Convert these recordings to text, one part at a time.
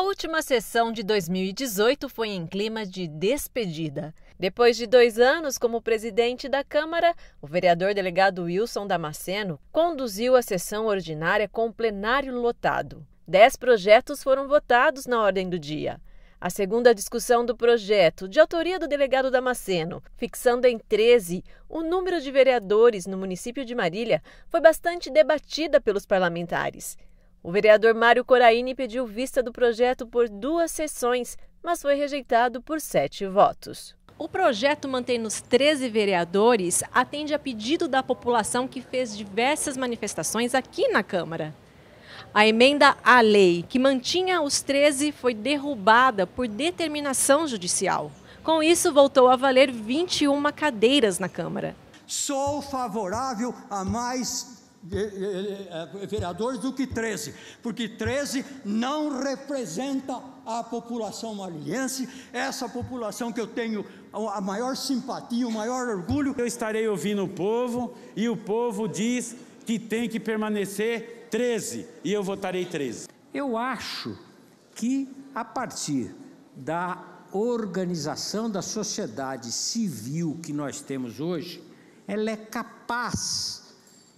A última sessão de 2018 foi em clima de despedida. Depois de dois anos como presidente da Câmara, o vereador delegado Wilson Damasceno conduziu a sessão ordinária com o plenário lotado. Dez projetos foram votados na ordem do dia. A segunda discussão do projeto, de autoria do delegado Damasceno, fixando em 13 o número de vereadores no município de Marília, foi bastante debatida pelos parlamentares. O vereador Mário Coraini pediu vista do projeto por duas sessões, mas foi rejeitado por sete votos. O projeto, mantendo os 13 vereadores, atende a pedido da população que fez diversas manifestações aqui na Câmara. A emenda à lei, que mantinha os 13, foi derrubada por determinação judicial. Com isso, voltou a valer 21 cadeiras na Câmara. Sou favorável a mais é, vereadores do que 13, porque 13 não representa a população maranhense, essa população que eu tenho a maior simpatia, o maior orgulho. Eu estarei ouvindo o povo e o povo diz que tem que permanecer 13 e eu votarei 13. Eu acho que a partir da organização da sociedade civil que nós temos hoje, ela é capaz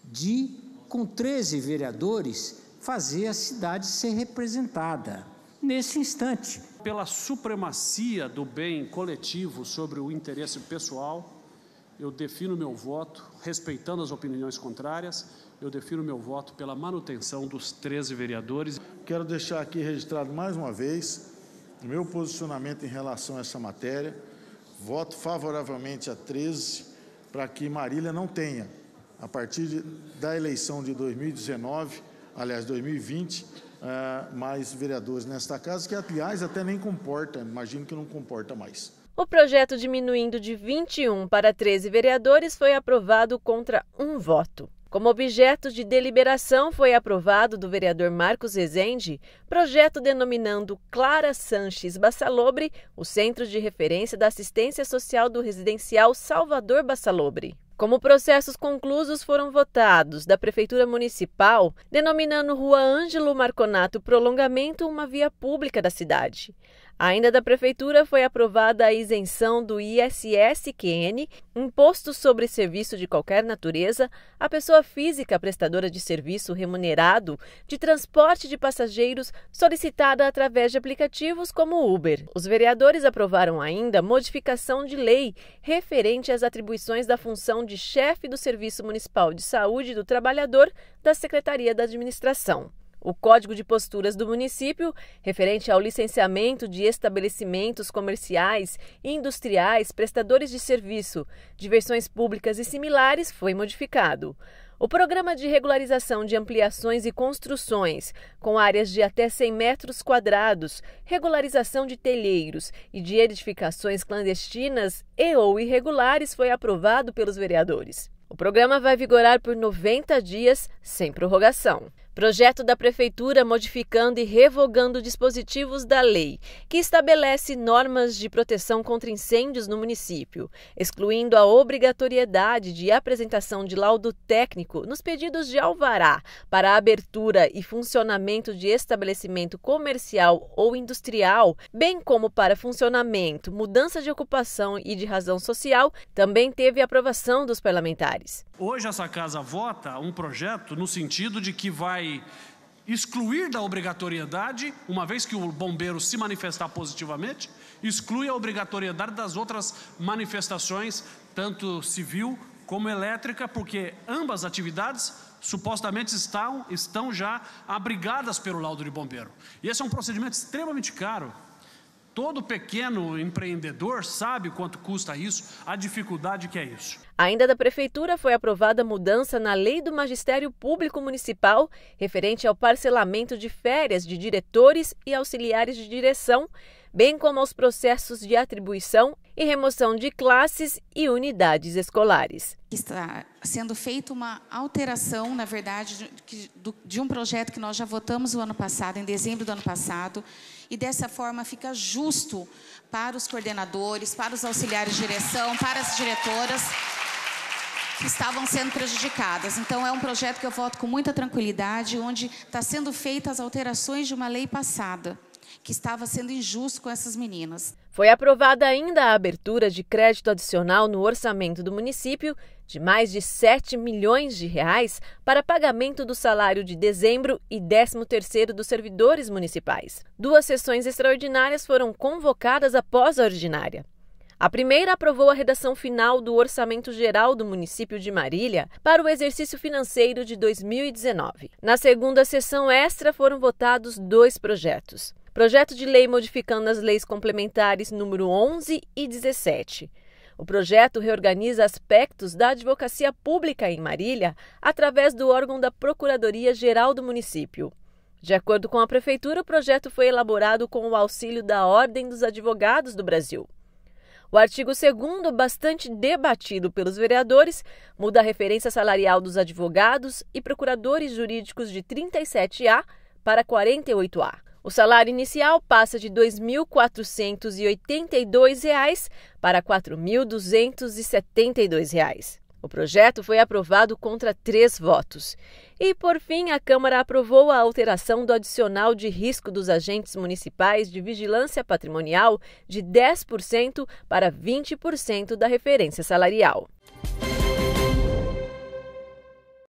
de, com 13 vereadores, fazer a cidade ser representada nesse instante. Pela supremacia do bem coletivo sobre o interesse pessoal, eu defino meu voto, respeitando as opiniões contrárias, eu defino meu voto pela manutenção dos 13 vereadores. Quero deixar aqui registrado mais uma vez o meu posicionamento em relação a essa matéria. Voto favoravelmente a 13 para que Marília não tenha a partir de, da eleição de 2019, aliás, 2020, uh, eh, mais vereadores nesta casa, que aliás até nem comporta, imagino que não comporta mais. O projeto diminuindo de 21 para 13 vereadores foi aprovado contra um voto. Como objeto de deliberação, foi aprovado do vereador Marcos Rezende projeto denominando Clara Sanches Bassalobre o Centro de Referência da Assistência Social do Residencial Salvador Bassalobre. Como processos conclusos foram votados da Prefeitura Municipal, denominando Rua Ângelo Marconato Prolongamento uma via pública da cidade. Ainda da Prefeitura foi aprovada a isenção do ISSQN, Imposto sobre Serviço de Qualquer Natureza, a pessoa física prestadora de serviço remunerado de transporte de passageiros solicitada através de aplicativos como Uber. Os vereadores aprovaram ainda modificação de lei referente às atribuições da função de chefe do Serviço Municipal de Saúde do Trabalhador da Secretaria da Administração. O Código de Posturas do município, referente ao licenciamento de estabelecimentos comerciais, industriais, prestadores de serviço, diversões públicas e similares, foi modificado. O programa de regularização de ampliações e construções, com áreas de até 100 metros quadrados, regularização de telheiros e de edificações clandestinas e ou irregulares, foi aprovado pelos vereadores. O programa vai vigorar por 90 dias, sem prorrogação. Projeto da Prefeitura modificando e revogando dispositivos da lei, que estabelece normas de proteção contra incêndios no município, excluindo a obrigatoriedade de apresentação de laudo técnico nos pedidos de alvará para abertura e funcionamento de estabelecimento comercial ou industrial, bem como para funcionamento, mudança de ocupação e de razão social, também teve aprovação dos parlamentares. Hoje essa casa vota um projeto no sentido de que vai vai excluir da obrigatoriedade, uma vez que o bombeiro se manifestar positivamente, exclui a obrigatoriedade das outras manifestações, tanto civil como elétrica, porque ambas atividades supostamente estão, estão já abrigadas pelo laudo de bombeiro. E esse é um procedimento extremamente caro. Todo pequeno empreendedor sabe quanto custa isso, a dificuldade que é isso. Ainda da Prefeitura foi aprovada mudança na Lei do Magistério Público Municipal, referente ao parcelamento de férias de diretores e auxiliares de direção, bem como aos processos de atribuição e remoção de classes e unidades escolares. Está sendo feita uma alteração, na verdade, de um projeto que nós já votamos o ano passado, em dezembro do ano passado, e dessa forma fica justo para os coordenadores, para os auxiliares de direção, para as diretoras que estavam sendo prejudicadas. Então, é um projeto que eu voto com muita tranquilidade, onde está sendo feitas as alterações de uma lei passada que estava sendo injusto com essas meninas. Foi aprovada ainda a abertura de crédito adicional no orçamento do município de mais de 7 milhões de reais para pagamento do salário de dezembro e 13º dos servidores municipais. Duas sessões extraordinárias foram convocadas após a ordinária. A primeira aprovou a redação final do Orçamento Geral do município de Marília para o exercício financeiro de 2019. Na segunda sessão extra foram votados dois projetos. Projeto de lei modificando as leis complementares número 11 e 17. O projeto reorganiza aspectos da advocacia pública em Marília através do órgão da Procuradoria Geral do município. De acordo com a prefeitura, o projeto foi elaborado com o auxílio da Ordem dos Advogados do Brasil. O artigo 2, bastante debatido pelos vereadores, muda a referência salarial dos advogados e procuradores jurídicos de 37A para 48A. O salário inicial passa de R$ 2.482 para R$ 4.272. O projeto foi aprovado contra três votos. E, por fim, a Câmara aprovou a alteração do adicional de risco dos agentes municipais de vigilância patrimonial de 10% para 20% da referência salarial.